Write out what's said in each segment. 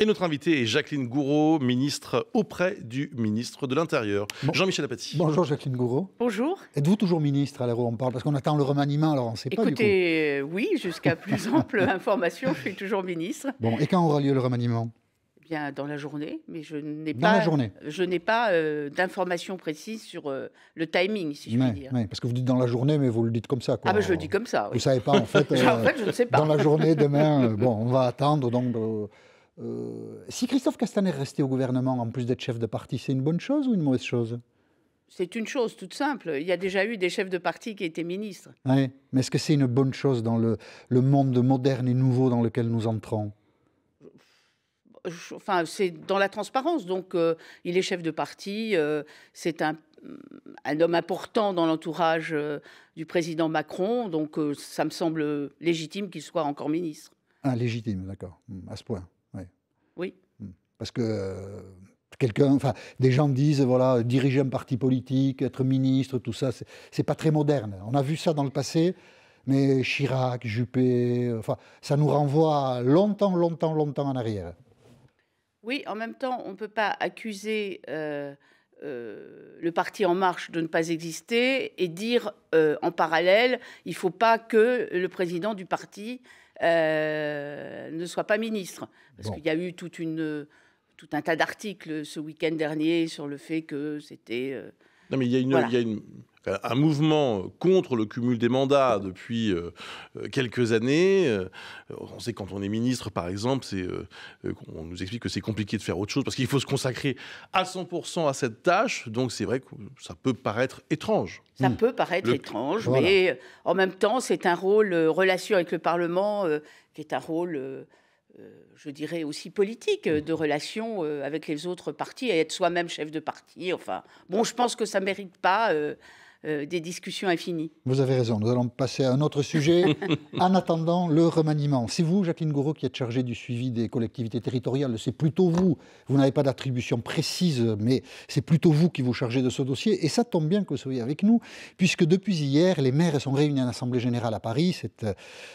Et notre invité est Jacqueline Gouraud, ministre auprès du ministre de l'Intérieur. Jean-Michel Apathy. Bonjour Jacqueline Gouraud. Bonjour. Êtes-vous toujours ministre à l'heure où on parle Parce qu'on attend le remaniement, alors on ne sait du pas. Écoutez, oui, jusqu'à plus ample information, je suis toujours ministre. Bon, et quand aura lieu le remaniement eh Bien, dans la journée, mais je n'ai pas, Je n'ai pas euh, d'informations précises sur euh, le timing, si je puis dire. parce que vous dites dans la journée, mais vous le dites comme ça. Ah, ben je le dis comme ça. Oui. Vous savez pas, en fait. en euh, fait, je ne sais pas. Dans la journée, demain, bon, on va attendre, donc euh, si Christophe Castaner restait au gouvernement en plus d'être chef de parti, c'est une bonne chose ou une mauvaise chose C'est une chose toute simple. Il y a déjà eu des chefs de parti qui étaient ministres. Oui, mais est-ce que c'est une bonne chose dans le, monde moderne et nouveau dans lequel nous entrons Enfin, c'est dans la transparence. Donc, euh, il est chef de parti. Euh, c'est mm, un homme important dans l'entourage du président Macron, donc ça me semble légitime qu'il soit encore ministre. Ah, légitime, d'accord, hmm, à ce point. Oui. Hmm. Parce que euh, quelqu'un, enfin, des gens disent, voilà, diriger un parti politique, être ministre, tout ça, c'est pas très moderne. On a vu ça dans le passé, mais Chirac, Juppé, euh, enfin, ça nous renvoie longtemps, longtemps, longtemps en arrière. Oui, en même temps, on ne peut pas accuser euh, le parti En Marche de ne pas exister et dire en parallèle, il ne faut pas que le président du parti euh, ne soit pas ministre. Parce qu'il y a eu tout un tas d'articles ce week-end dernier sur le fait que c'était... Euh, non, mais il y a une un mouvement contre le cumul des mandats depuis euh, euh, quelques années. Euh, on sait quand on est ministre, par exemple, c'est, on nous explique que c'est compliqué de faire autre chose parce qu'il faut se consacrer à 100% à cette tâche. Donc c'est vrai que ça peut paraître étrange. Ça hmm. peut paraître étrange, mais en même temps, c'est un rôle relation avec le Parlement qui est un rôle. je dirais aussi politique, de relation avec les autres partis et être soi-même chef de parti. Enfin, bon, je pense que ça ne mérite pas euh, des discussions infinies. Vous avez raison, nous allons passer à un autre sujet en attendant le remaniement. C'est vous, Jacqueline Gouraud, qui êtes chargée du suivi des collectivités territoriales. C'est plutôt vous. Vous n'avez pas d'attribution précise, mais c'est plutôt vous qui vous chargez de ce dossier. Et ça tombe bien que vous soyez avec nous, puisque depuis hier, les maires sont réunis en Assemblée générale à Paris. C'est euh,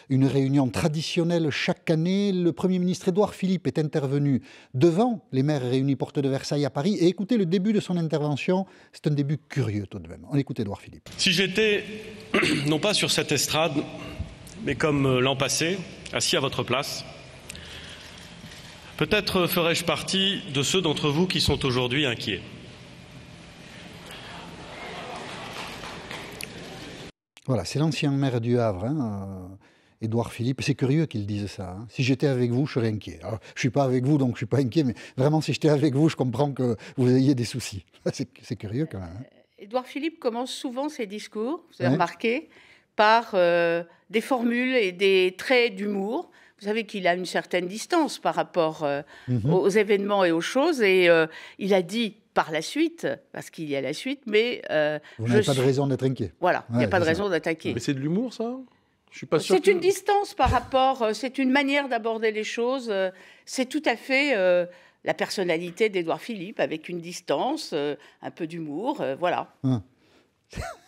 une réunion traditionnelle chaque année. Le Premier ministre Édouard Philippe est intervenu devant les maires réunis porte de Versailles à Paris. Et écoutez le début de son intervention. C'est un début curieux tout de même. On écoute Philippe. Si j'étais, non pas sur cette estrade, mais comme euh, l'an passé, assis à votre place, peut-être ferais-je partie de ceux d'entre vous qui sont aujourd'hui inquiets. Voilà, c'est l'ancien maire du Havre, hein, euh, Édouard Philippe. C'est curieux qu'il dise ça. Hein. Si j'étais avec vous, je serais inquiet. je ne suis pas avec vous, donc je ne suis pas inquiet, mais vraiment, si j'étais avec vous, je comprends que vous ayez des soucis. c'est curieux quand même. Hein. Édouard Philippe commence souvent ses discours, vous avez remarqué, par euh, des formules et des traits d'humour. Vous savez qu'il a une certaine distance par rapport euh, mhm. aux, événements et aux choses. Et euh, il a dit par la suite, parce qu'il y a la suite, mais... vous n'avez pas de raison d'être inquiet. Voilà, il n'y a pas de raison d'attaquer. Mais c'est de l'humour, ça je suis pas C'est une distance par rapport, c'est une manière d'aborder les choses. C'est tout à fait la personnalité d'Edouard Philippe avec une distance, euh, un peu d'humour, euh, voilà. Hein.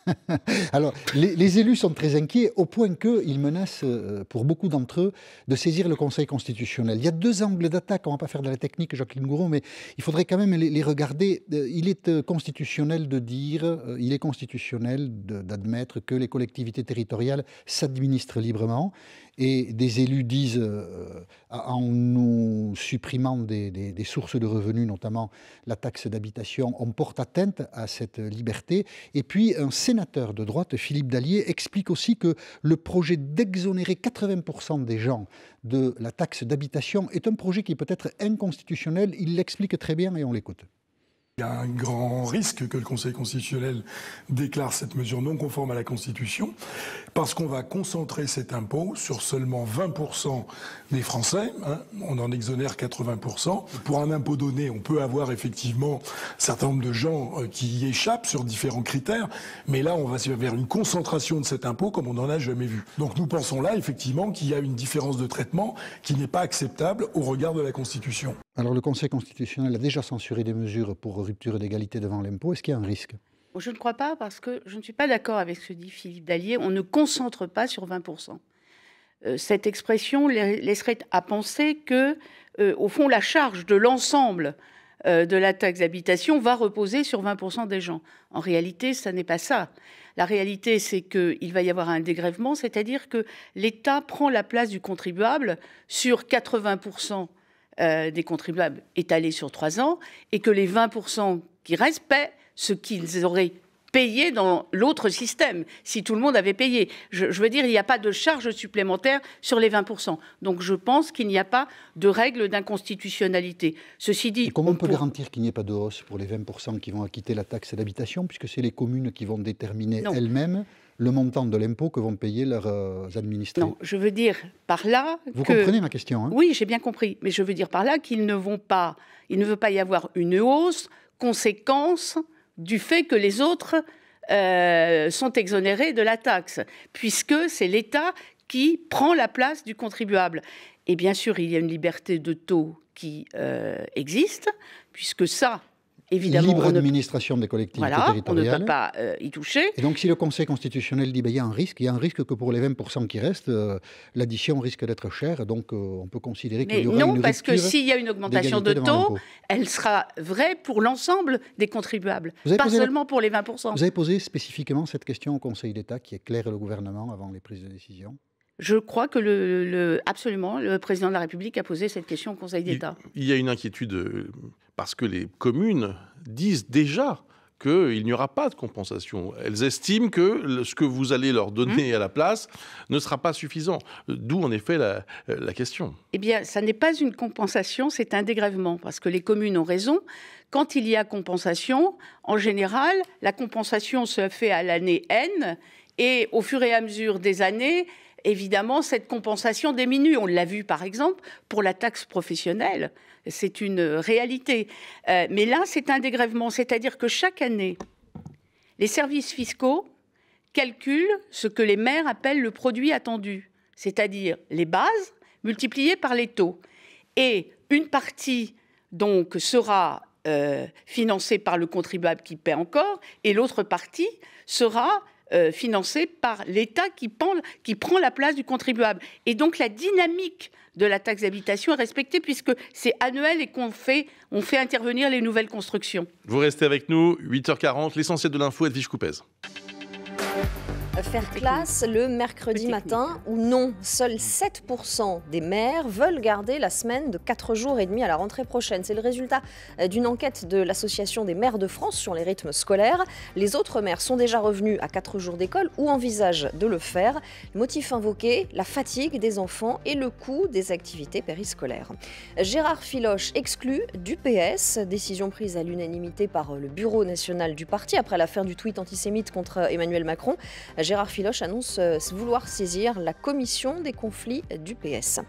Alors, les, élus sont très inquiets au point qu'ils menacent, euh, pour beaucoup d'entre eux, de saisir le Conseil constitutionnel. Il y a deux angles d'attaque, on ne va pas faire de la technique, Jacqueline Gouraud, mais il faudrait quand même les, regarder. Euh, euh, il est constitutionnel de dire, il est constitutionnel d'admettre que les collectivités territoriales s'administrent librement, et des élus disent, en nous supprimant des, des sources de revenus, notamment la taxe d'habitation, on porte atteinte à cette liberté. Et puis, un sénateur de droite, Philippe Dallier, explique aussi que le projet d'exonérer 80% des gens de la taxe d'habitation est un projet qui peut être inconstitutionnel. Il l'explique très bien et on l'écoute. Il y a un grand risque que le Conseil constitutionnel déclare cette mesure non conforme à la Constitution, parce qu'on va concentrer cet impôt sur seulement 20% des Français. Hein. on en exonère 80%. Pour un impôt donné, on peut avoir effectivement un certain nombre de gens euh, qui y échappent sur différents critères, mais là, on va vers une concentration de cet impôt comme on n'en a jamais vu. Donc nous pensons là, effectivement, qu'il y a une différence de traitement qui n'est pas acceptable au regard de la Constitution. Alors le Conseil constitutionnel a déjà censuré des mesures pour rupture d'égalité devant l'impôt. Est-ce qu'il y a un risque Je ne crois pas parce que je ne suis pas d'accord avec ce que dit Philippe Dallier. On ne concentre pas sur 20%. Euh, cette expression laisserait à penser que, euh, au fond, la charge de l'ensemble euh, de la taxe d'habitation va reposer sur 20% des gens. En réalité, ça n'est pas ça. La réalité, c'est qu'il va y avoir un dégrèvement, c'est-à-dire que l'État prend la place du contribuable sur 80% euh, des contribuables étalés sur trois ans et que les 20% qui restent paient ce qu'ils auraient payé dans l'autre système, si tout le monde avait payé. Je, veux dire, il n'y a pas de charge supplémentaire sur les 20%. Donc je pense qu'il n'y a pas de règle d'inconstitutionnalité. Ceci dit... comment on peut garantir qu'il n'y ait pas de hausse pour les 20% qui vont acquitter la taxe d'habitation, puisque c'est les communes qui vont déterminer elles-mêmes le montant de l'impôt que vont payer leurs euh, administrés. Non, je veux dire par là. Vous comprenez ma question hein Oui, j'ai bien compris. Mais je veux dire par là qu'ils ne vont pas. Il ne veut pas y avoir une hausse conséquence du fait que les autres euh, sont exonérés de la taxe, puisque c'est l'État qui prend la place du contribuable. Et bien sûr, il y a une liberté de taux qui euh, existe, puisque ça, évidemment. Libre administration des collectivités voilà, On ne peut pas euh, y toucher. Et donc, si le Conseil constitutionnel dit qu'il ben, y a un risque, il y a un risque que pour les 20% qui restent, euh, l'addition risque d'être chère. Donc, euh, on peut considérer qu'il y aura non, parce que s'il y a une augmentation de taux, elle sera vraie pour l'ensemble des contribuables, pas seulement pour les 20%. Vous avez posé spécifiquement cette question au Conseil d'État qui éclaire le gouvernement avant les prises de décision je crois que le, absolument, le président de la République a posé cette question au Conseil d'État. il, y a une inquiétude parce que les communes disent déjà qu'il n'y aura pas de compensation. Elles estiment que ce que vous allez leur donner mmh. à la place ne sera pas suffisant. D'où en effet la, la, question. Eh bien, ça n'est pas une compensation, c'est un dégrèvement, parce que les communes ont raison. Quand il y a compensation, en général, la compensation se fait à l'année N, et au fur et à mesure des années, évidemment, cette compensation diminue. On l'a vu, par exemple, pour la taxe professionnelle c'est une euh, réalité. Euh, mais là, c'est un dégrèvement, c'est-à-dire que chaque année, les services fiscaux calculent ce que les maires appellent le produit attendu, c'est-à-dire les bases multipliées par les taux. Et une partie, donc, sera euh, financée par le contribuable qui paie encore, et l'autre partie sera financée par l'État qui, qui prend la place du contribuable. Et donc, la dynamique de la taxe d'habitation est respectée puisque c'est annuel et qu'on fait, on fait intervenir les nouvelles constructions. Vous restez avec nous, 8h40, l'essentiel de l'info, Edwige Coupez faire classe le mercredi matin hein. ou non. Seuls 7% des maires veulent garder la semaine de 4 jours et demi à la rentrée prochaine. C'est le résultat euh, d'une enquête de l'Association des maires de France sur les rythmes scolaires. Les autres maires sont déjà revenus à 4 jours d'école ou envisagent de le faire. Motif invoqué, la fatigue des enfants et le coût des activités périscolaires. Gérard Filoche exclu du PS, décision prise à l'unanimité par le Bureau national du parti après l'affaire du tweet antisémite contre Emmanuel Macron. Gérard Filoche annonce euh, vouloir saisir la commission des conflits du PS.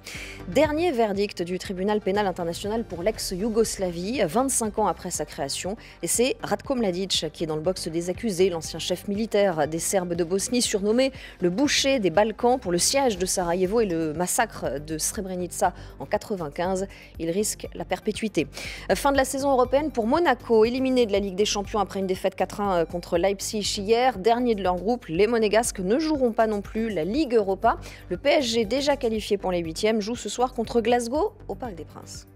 Dernier verdict du tribunal pénal international pour l'ex-Yougoslavie, 25 ans après sa création. Et c'est Radko Mladic qui est dans le box des accusés, l'ancien chef militaire des Serbes de Bosnie, surnommé le boucher des Balkans pour le siège de Sarajevo et le massacre de Srebrenica en 95. Il risque la perpétuité. Fin de la saison européenne pour Monaco, éliminé de la Ligue des Champions après une défaite 4-1 euh, contre Leipzig hier. Dernier de leur groupe, les Gasques ne joueront pas non plus la Ligue Europa. Le PSG, déjà qualifié pour les huitièmes, joue ce soir contre Glasgow au Parc des Princes.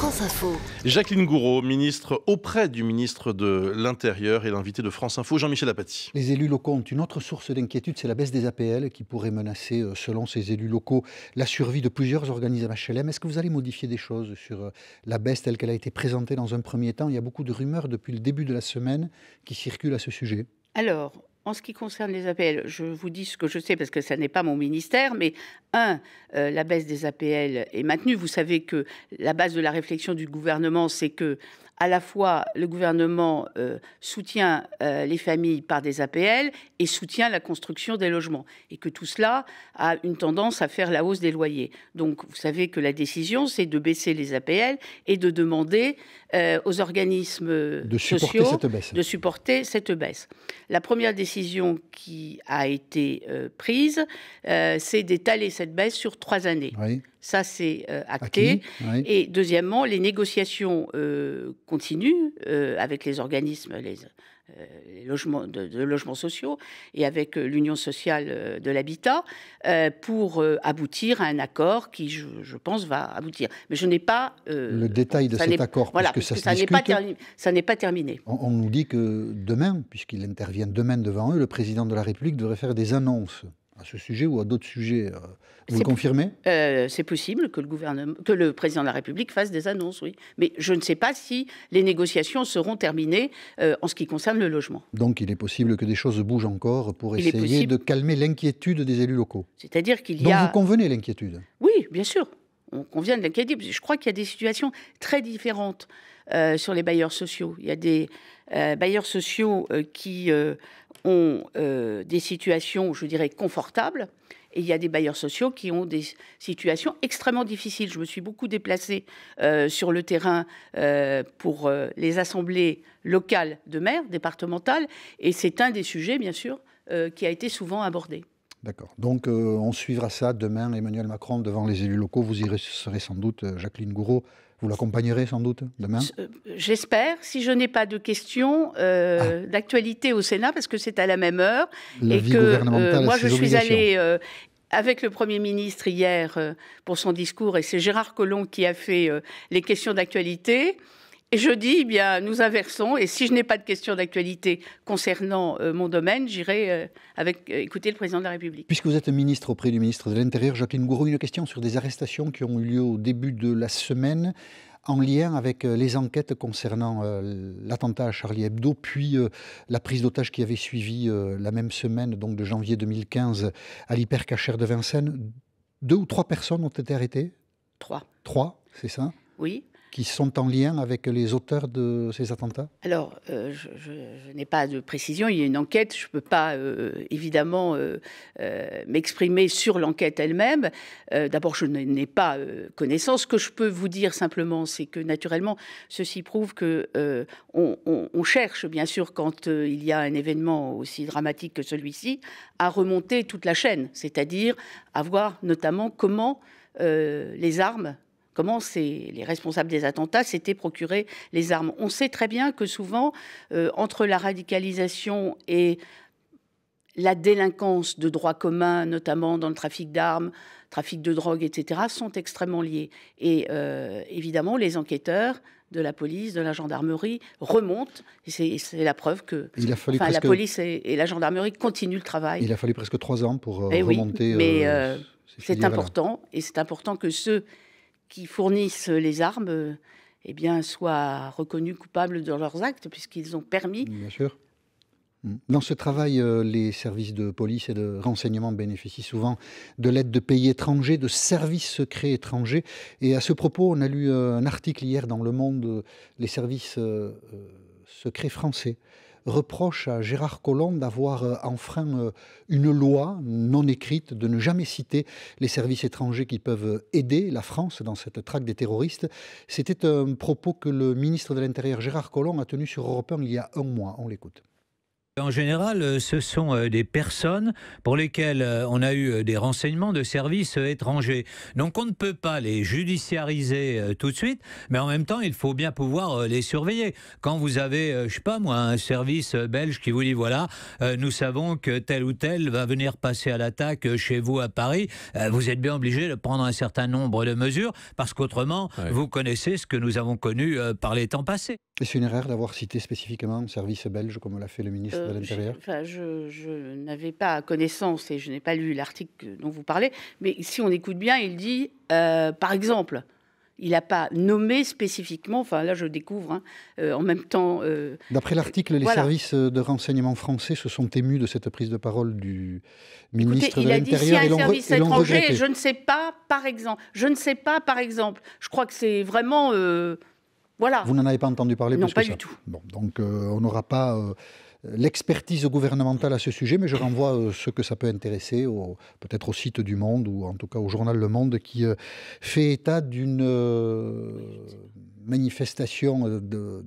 France Info. Jacqueline Gouraud, ministre auprès du ministre de l'Intérieur et l'invité de France Info, Jean-Michel Apathy. Les élus locaux ont une autre source d'inquiétude, c'est la baisse des APL qui pourrait menacer, euh, selon ces élus locaux, la survie de plusieurs organismes HLM. Est-ce que vous allez modifier des choses sur euh, la baisse telle qu'elle a été présentée dans un premier temps Il y a beaucoup de rumeurs depuis le début de la semaine qui circulent à ce sujet. Alors, en ce qui concerne les APL, je vous dis ce que je sais parce que ça n'est pas mon ministère, mais un, euh, la baisse des APL est maintenue. Vous savez que la base de la réflexion du gouvernement, c'est que à la fois le gouvernement euh, soutient euh, les familles par des APL et soutient la construction des logements, et que tout cela a une tendance à faire la hausse des loyers. Donc vous savez que la décision, c'est de baisser les APL et de demander euh, aux organismes de sociaux de supporter cette baisse. La première décision qui a été prise, c'est d'étaler cette baisse sur trois années. Ça, c'est euh, acté. Et deuxièmement, les négociations euh, continuent euh, avec les organismes, les, logements de, logements sociaux et avec l'Union sociale de l'habitat pour aboutir à un accord qui, je, pense, va aboutir. Mais je n'ai pas le détail de cet accord voilà, parce que ça, n'est pas terminé. Ça n'est pas terminé. On, nous dit que demain, puisqu'il intervient demain devant eux, le président de la République devrait faire des annonces à ce sujet ou à d'autres sujets. Euh, vous le confirmez euh, C'est possible que le, gouvernement, que le président de la République fasse des annonces, oui. Mais je ne sais pas si les négociations seront terminées euh, en ce qui concerne le logement. Donc il est possible que des choses bougent encore pour essayer de calmer l'inquiétude des élus locaux. C'est-à-dire qu'il y a. Donc vous convenez l'inquiétude Oui, bien sûr. On convient de l'inquiétude. Je crois qu'il y a des situations très différentes sur les bailleurs sociaux. Il y a des bailleurs sociaux qui ont euh, des situations, je dirais, confortables. Et il y a des bailleurs sociaux qui ont des situations extrêmement difficiles. Je me suis beaucoup déplacée euh, sur le terrain euh, pour les assemblées locales de maires, départementales, et c'est un des sujets, bien sûr, qui a été souvent abordé. D'accord. Donc euh, on suivra ça demain, Emmanuel Macron devant les élus locaux. Vous y serez sans doute, euh, Jacqueline Gouraud, vous l'accompagnerez sans doute demain euh, J'espère, si je n'ai pas de questions ah. d'actualité au Sénat, parce que c'est à la même heure. et que moi, je suis allée avec le Premier ministre hier pour son discours, et c'est Gérard Collomb qui a fait les questions d'actualité. Et je dis, eh bien, nous inversons. Et si je n'ai pas de questions d'actualité concernant euh, mon domaine, j'irai euh, avec euh, écouter le président de la République. Puisque vous êtes ministre auprès du ministre de l'Intérieur, Jacqueline Gourou, une question sur des arrestations qui ont eu lieu au début de la semaine en lien avec les enquêtes concernant l'attentat à Charlie Hebdo, puis la prise d'otage qui avait suivi la même semaine, donc de janvier 2015, à l'hypercachère de Vincennes. Deux ou trois personnes ont été arrêtées Trois. Trois, c'est ça Oui qui sont en lien avec les auteurs de ces attentats Alors, euh, je, n'ai pas de précision, il y a une enquête, je ne peux pas euh, évidemment euh, m'exprimer sur l'enquête elle-même. D'abord, je n'ai pas connaissance. Ce que je peux vous dire simplement, c'est que naturellement, ceci prouve que on, cherche, bien sûr, quand il y a un événement aussi dramatique que celui-ci, à remonter toute la chaîne, c'est-à-dire à voir notamment comment les armes Comment les responsables des attentats s'étaient procurés les armes On sait très bien que souvent, euh, entre la radicalisation et la délinquance de droit commun, notamment dans le trafic d'armes, trafic de drogue, etc., sont extrêmement liés. Et euh, évidemment, les enquêteurs de la police, de la gendarmerie remontent. c'est la preuve que enfin, la police et, la gendarmerie continuent le travail. Il a fallu presque trois ans pour euh, eh remonter. mais c'est important. Et c'est important que ceux qui fournissent les armes euh, eh bien, soient reconnus coupables de leurs actes, puisqu'ils ont permis. Bien sûr. Dans ce travail, euh, les services de police et de renseignement bénéficient souvent de l'aide de pays étrangers, de services secrets étrangers. Et à ce propos, on a lu euh, un article hier dans Le Monde, les services secrets français reproche à Gérard Collomb d'avoir euh, enfreint euh, une loi non écrite, de ne jamais citer les services étrangers qui peuvent euh, aider la France dans cette traque des terroristes. C'était un propos que le ministre de l'Intérieur Gérard Collomb a tenu sur Europe 1 il y a un mois. On l'écoute en général, euh, ce sont euh, des personnes pour lesquelles euh, on a eu des renseignements de services étrangers. Donc on ne peut pas les judiciariser tout de suite, mais en même temps, il faut bien pouvoir les surveiller. Quand vous avez, je sais pas moi, un service belge qui vous dit voilà, nous savons que tel ou tel va venir passer à l'attaque chez vous à Paris, vous êtes bien obligé de prendre un certain nombre de mesures parce qu'autrement, vous connaissez ce que nous avons connu par les temps passés. C'est une erreur d'avoir cité spécifiquement un service belge comme l'a fait le ministre. Je, n'avais pas connaissance et je n'ai pas lu l'article dont vous parlez, mais si on écoute bien, il dit, euh, par exemple, il n'a pas nommé spécifiquement, enfin là je découvre hein, euh, en même temps. Euh, D'après l'article, les services de renseignement français se sont émus de cette prise de parole du ministre de l'Intérieur. Il a dit un service étranger, je ne sais pas, par exemple. Je ne sais pas, par exemple. Je crois que c'est vraiment. voilà. Vous n'en avez pas entendu parler Non, pas du tout. donc on n'aura pas l'expertise gouvernementale à ce sujet, mais je renvoie ceux ce que ça peut intéresser, peut-être au site du Monde ou en tout cas au journal Le Monde qui euh, fait état d'une euh, manifestation euh, de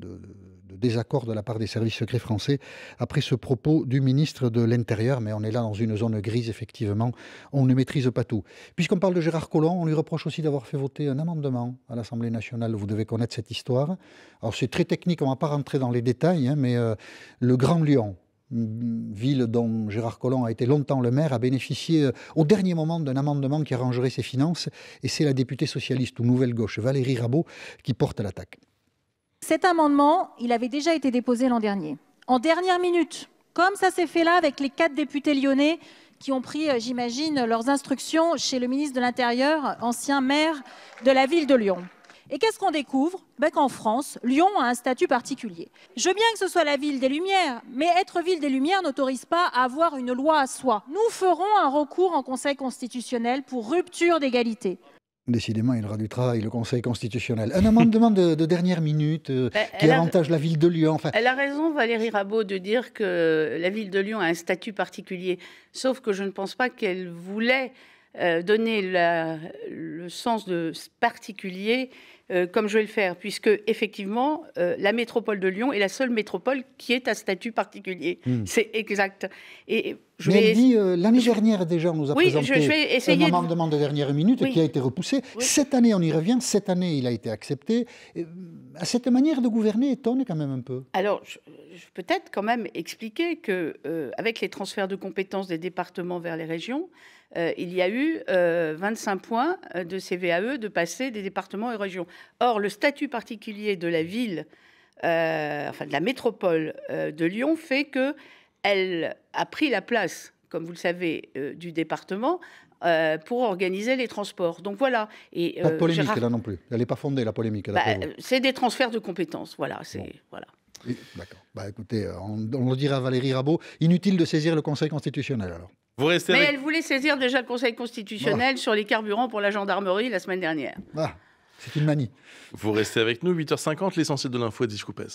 désaccord de la part des services secrets français après ce propos du ministre de l'Intérieur. Mais on est là dans une zone grise, effectivement. On ne maîtrise pas tout. Puisqu'on parle de Gérard Collomb, on lui reproche aussi d'avoir fait voter un amendement à l'Assemblée nationale. Vous devez connaître cette histoire. Alors c'est très technique, on ne va pas rentrer dans les détails, hein, mais euh, le Grand Lyon, mm, ville dont Gérard Collomb a été longtemps le maire, a bénéficié euh, au dernier moment d'un amendement qui arrangerait ses finances, et c'est la députée socialiste ou Nouvelle Gauche, Valérie Rabault, qui porte l'attaque. Cet amendement, il avait déjà été déposé l'an dernier. En dernière minute, comme ça s'est fait là avec les quatre députés lyonnais qui ont pris, euh, j'imagine, leurs instructions chez le ministre de l'Intérieur, ancien maire de la ville de Lyon. Et qu'est-ce qu'on découvre ben Qu'en France, Lyon a un statut particulier. Je veux bien que ce soit la ville des Lumières, mais être ville des Lumières n'autorise pas à avoir une loi à soi. Nous ferons un recours en Conseil constitutionnel pour rupture d'égalité. Décidément, il aura du travail, le Conseil constitutionnel. Un amendement de, dernière minute euh, ben, qui avantage la ville de Lyon. Elle a raison, Valérie Rabault, de dire que la ville de Lyon a un statut particulier. Sauf que je ne pense pas qu'elle voulait euh, donner le sens de particulier euh, comme je vais le faire, puisque effectivement, euh, la métropole de Lyon est la seule métropole qui est à statut particulier. Hmm. C'est exact. Et je Mais dit, l'année dernière déjà, on nous a présenté un amendement de... dernière minute qui a été repoussé. Cette année, on y revient, cette année, il a été accepté. À cette manière de gouverner étonne quand même un peu. Alors, je, peux peut-être quand même expliquer qu'avec avec les transferts de compétences des départements vers les régions, euh, il y a eu 25 euh, points euh, de CVAE de passer des départements et régions. Or, le statut particulier de la ville, enfin de la métropole de Lyon, fait que elle a pris la place, comme vous le savez, du département pour organiser les transports. Donc voilà. Et, pas de polémique là non plus. Elle n'est pas fondée la polémique. Bah, c'est des transferts de compétences. Voilà. C'est voilà. D'accord. Bah, écoutez, on, on le dira à Valérie Rabault. Inutile de saisir le Conseil constitutionnel alors. Vous Mais elle voulait saisir déjà le Conseil constitutionnel bah. sur les carburants pour la gendarmerie la semaine dernière. Bah, c'est une manie. Vous restez avec nous, 8h50, l'essentiel de l'info à Discoupez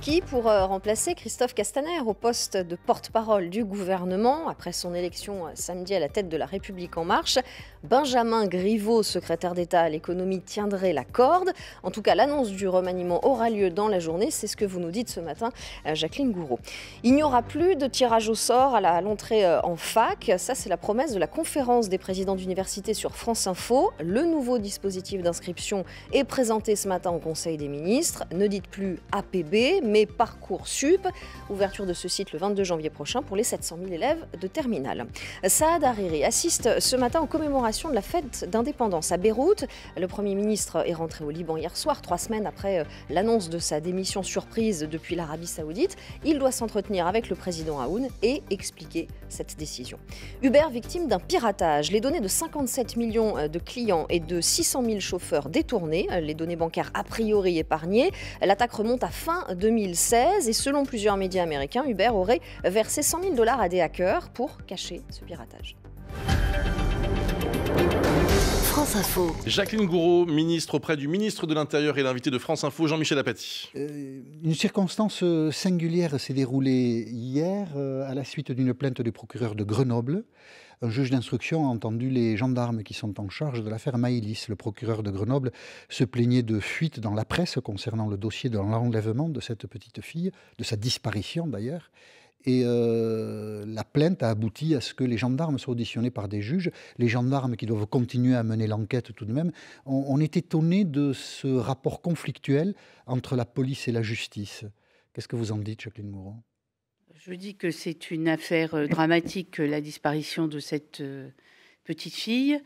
qui, pour euh, remplacer Christophe Castaner au poste de porte-parole du gouvernement, après son élection euh, samedi à la tête de la République en marche, Benjamin Griveaux, secrétaire d'État à l'économie, tiendrait la corde. En tout cas, l'annonce du remaniement aura lieu dans la journée, c'est ce que vous nous dites ce matin, euh, Jacqueline Gouraud. Il n'y aura plus de tirage au sort à l'entrée en fac, ça c'est la promesse de la conférence des présidents d'université sur France Info. Le nouveau dispositif d'inscription est présenté ce matin au Conseil des ministres. Ne dites plus APB, mais SUP. Ouverture de ce site le 22 janvier prochain pour les 700 000 élèves de terminale. Saad Hariri assiste ce matin aux commémorations de la fête d'indépendance à Beyrouth. Le Premier ministre est rentré au Liban hier soir, trois semaines après euh, l'annonce de sa démission surprise depuis l'Arabie saoudite. Il doit s'entretenir avec le président Aoun et expliquer cette décision. Uber victime d'un piratage. Les données de 57 millions euh, de clients et de 600 000 chauffeurs détournés, euh, les données bancaires a priori épargnées. L'attaque remonte à fin 2000. 2016 et selon plusieurs médias américains, Hubert aurait versé 100 000 dollars à des hackers pour cacher ce piratage. France Info. Jacqueline Gouraud, ministre auprès du ministre de l'Intérieur et l'invité de France Info, Jean-Michel Apathy. Euh, une circonstance euh, singulière s'est déroulée hier euh, à la suite d'une plainte du procureur de Grenoble un juge d'instruction a entendu les gendarmes qui sont en charge de l'affaire Maïlis. Le procureur de Grenoble se plaignait de fuites dans la presse concernant le dossier de l'enlèvement de cette petite fille, de sa disparition d'ailleurs. Et euh, la plainte a abouti à ce que les gendarmes soient auditionnés par des juges, les gendarmes qui doivent continuer à mener l'enquête tout de même. On, est étonné de ce rapport conflictuel entre la police et la justice. Qu'est-ce que vous en dites, Jacqueline Mouron je dis que c'est une affaire euh, dramatique, euh, la disparition de cette euh, petite fille,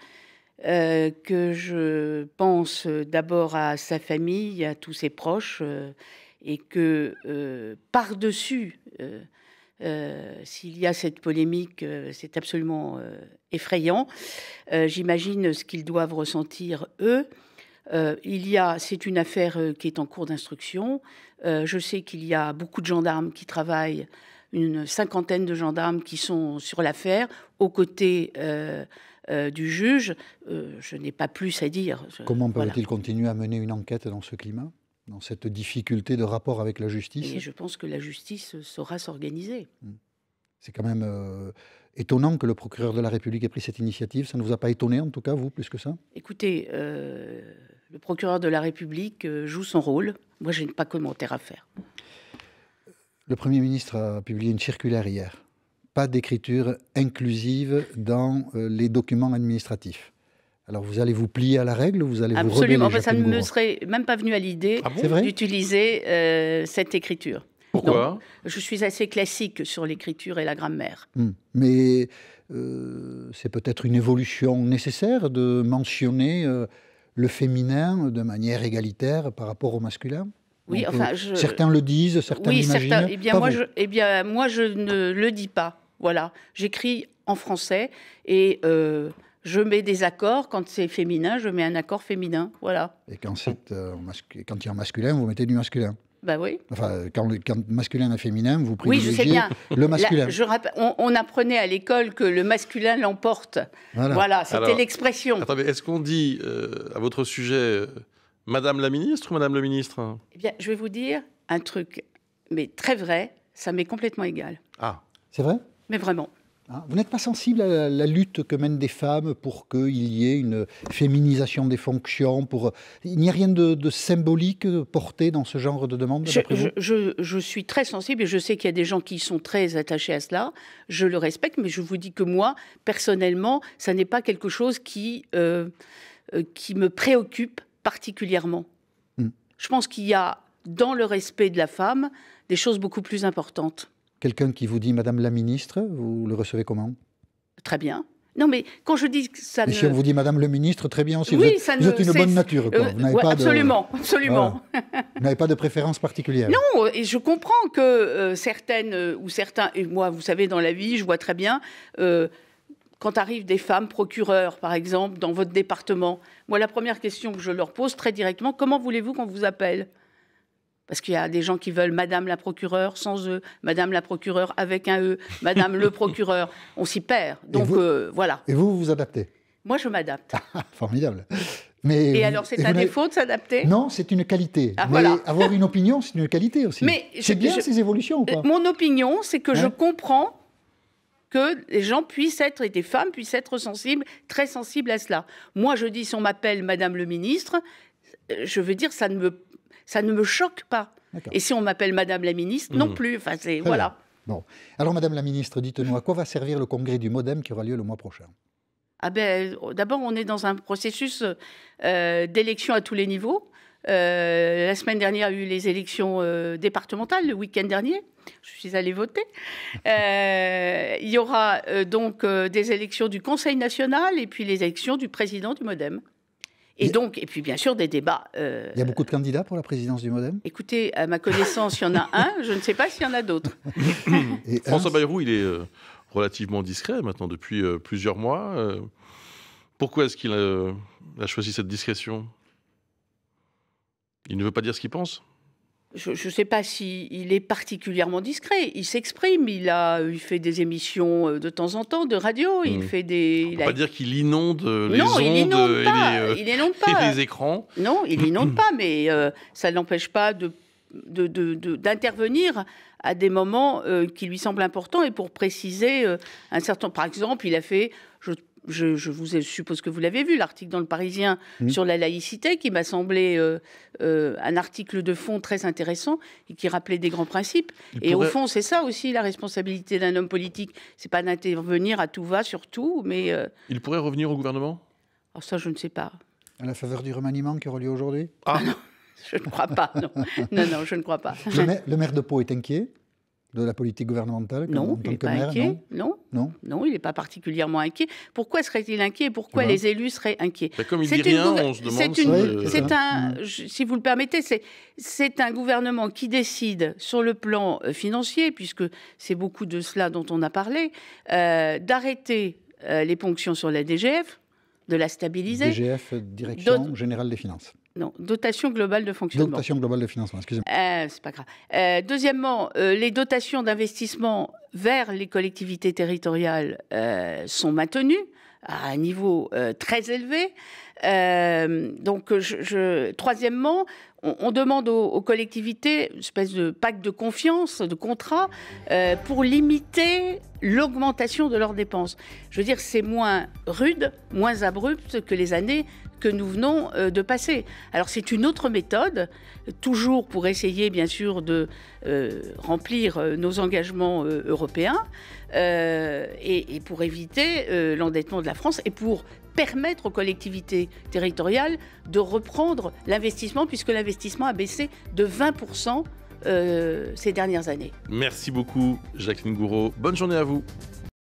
que je pense d'abord à sa famille, à tous ses proches, et que par-dessus, s'il y a cette polémique, c'est absolument effrayant. J'imagine ce qu'ils doivent ressentir, eux. il y a, c'est une affaire qui est en cours d'instruction. je sais qu'il y a beaucoup de gendarmes qui travaillent une cinquantaine de gendarmes qui sont sur l'affaire, aux côtés euh, euh, du juge. Euh, je n'ai pas plus à dire. Comment peuvent-ils continuer à mener une enquête dans ce climat dans cette difficulté de rapport avec la justice. Et je pense que la justice saura s'organiser. Hmm. C'est quand même étonnant que le procureur de la République ait pris cette initiative. Ça ne vous a pas étonné, en tout cas, vous, plus que ça Écoutez, le procureur de la République joue son rôle. Moi, je n'ai pas commentaire à faire. Le Premier ministre a publié une circulaire hier. Pas d'écriture inclusive dans euh, les documents administratifs. Alors vous allez vous plier à la règle ou vous allez vous Absolument, ça ne me serait même pas venu à l'idée ah d'utiliser euh, cette écriture. Pourquoi Je suis assez classique sur l'écriture et la grammaire. Hmm. Mais euh, c'est peut-être une évolution nécessaire de mentionner le féminin de manière égalitaire par rapport au masculin oui, enfin, euh, Certains le disent, certains oui, l'imaginent. Eh bien, pas moi, je... eh bien, moi, je ne le dis pas. Voilà, j'écris en français et euh, je mets des accords. Quand c'est féminin, je mets un accord féminin. Voilà. Et quand, c'est, euh, il y a masculin, vous mettez du masculin. Bah oui. Enfin, quand, masculin et féminin, vous privilégiez oui, je sais bien. le masculin. La, je on, on, apprenait à l'école que le masculin l'emporte. Voilà, c'était l'expression. Attendez, est-ce qu'on dit à votre sujet Madame la ministre Madame le ministre Eh bien, je vais vous dire un truc, mais très vrai, ça m'est complètement égal. Ah, c'est vrai Mais vraiment. Ah, vous n'êtes pas sensible à la, lutte que mènent des femmes pour qu'il y ait une féminisation des fonctions pour... Il n'y a rien de, symbolique porté dans ce genre de demande je, suis très sensible et je sais qu'il y a des gens qui sont très attachés à cela. Je le respecte, mais je vous dis que moi, personnellement, ça n'est pas quelque chose qui euh, euh, me préoccupe particulièrement. Hmm. Je pense qu'il y a, dans le respect de la femme, des choses beaucoup plus importantes. Quelqu'un qui vous dit Madame la ministre, vous le recevez comment Très bien. Non, mais quand je dis que ça ne... Si on vous dit Madame le ministre, très bien aussi. Oui, vous êtes, vous êtes une bonne nature. Quoi. Euh, absolument, absolument. vous n'avez pas de préférence particulière. Non, et je comprends que euh, certaines euh, ou certains, et moi, vous savez, dans la vie, je vois très bien, quand arrivent des femmes procureurs, par exemple, dans votre département, moi, la première question que je leur pose très directement, comment voulez-vous qu'on vous appelle parce qu'il y a des gens qui veulent Madame la procureure sans E, Madame la procureure avec un E, Madame le procureur. On s'y perd. Donc euh, voilà. Et vous, vous vous adaptez Moi, je m'adapte. Ah, formidable. Mais et alors, c'est un défaut de s'adapter Non, c'est une qualité. Ah, Mais avoir une opinion, c'est une qualité aussi. Mais c'est bien ces évolutions. pas Mon opinion, c'est que je hein comprends que les gens puissent être, et des femmes puissent être sensibles, très sensibles à cela. Moi, je dis, si on m'appelle Madame le Ministre, euh, je veux dire, ça ne me, ça ne me choque pas. Et si on m'appelle Madame la Ministre, non hmm. plus. Enfin, voilà. Bon. Alors, Madame la Ministre, dites-nous, à quoi va servir le congrès du Modem qui aura lieu le mois prochain ah ben, D'abord, on est dans un processus euh, d'élection à tous les niveaux. Euh, la semaine dernière, il y a eu les élections euh, départementales, le week-end dernier. Je suis allée voter. Euh, il y aura donc des élections du Conseil national et puis les élections du président du Modem. Et donc, et puis bien sûr des débats. Il y a beaucoup de candidats pour la présidence du MoDem. Écoutez, à ma connaissance, il y en a un. Je ne sais pas s'il y en a d'autres. François Bayrou, il est relativement discret maintenant depuis plusieurs mois. Pourquoi est-ce qu'il a choisi cette discrétion il ne veut pas dire ce qu'il pense je ne sais pas s'il est particulièrement discret. Il s'exprime, il, a, il fait des émissions euh, de temps en temps de radio, il hmm. fait des... il pas dire qu'il inonde les ondes et, Les, écrans. Non, il inonde pas, mais euh, ça ne l'empêche pas d'intervenir à des moments euh, qui lui semblent importants et pour préciser un certain... Par exemple, il a fait je, vous, suppose que vous l'avez vu, l'article dans le Parisien mmh. sur la laïcité, qui m'a semblé euh, euh, un article de fond très intéressant et qui rappelait des grands principes. et au fond, c'est ça aussi la responsabilité d'un homme politique. C'est pas d'intervenir à tout va sur tout, mais. Euh, Il pourrait revenir au gouvernement Alors oh, ça, je ne sais pas. À la faveur du remaniement qui aura aujourd'hui Ah, non, je ne crois pas, non. non, non, je ne crois pas. Le maire, le maire de Pau est inquiet de la politique gouvernementale Non, il n'est pas Non, non, il n'est pas particulièrement inquiet. Pourquoi serait-il inquiet Pourquoi les élus seraient inquiets Comme il c'est un, si vous le permettez, c'est un gouvernement qui décide sur le plan euh, financier, puisque c'est beaucoup de cela dont on a parlé, euh, d'arrêter euh, les ponctions sur la DGF, de la stabiliser. DGF, Direction Générale des Finances. Non, dotation globale de fonctionnement. Dotation globale de financement, excusez-moi. Euh, c'est pas grave. Euh, deuxièmement, euh, les dotations d'investissement vers les collectivités territoriales euh, sont maintenues à un niveau euh, très élevé. Euh, donc, troisièmement, on, demande aux, collectivités une espèce de pacte de confiance, de contrat, pour limiter l'augmentation de leurs dépenses. Je veux dire, c'est moins rude, moins abrupt que les années que nous venons de passer. Alors, c'est une autre méthode, toujours pour essayer, bien sûr, de euh, remplir euh, nos engagements euh, européens et, pour éviter l'endettement de la France et pour permettre aux collectivités territoriales de reprendre l'investissement puisque l'investissement a baissé de 20% ces dernières années. Merci beaucoup Jacqueline Gouraud. Bonne journée à vous.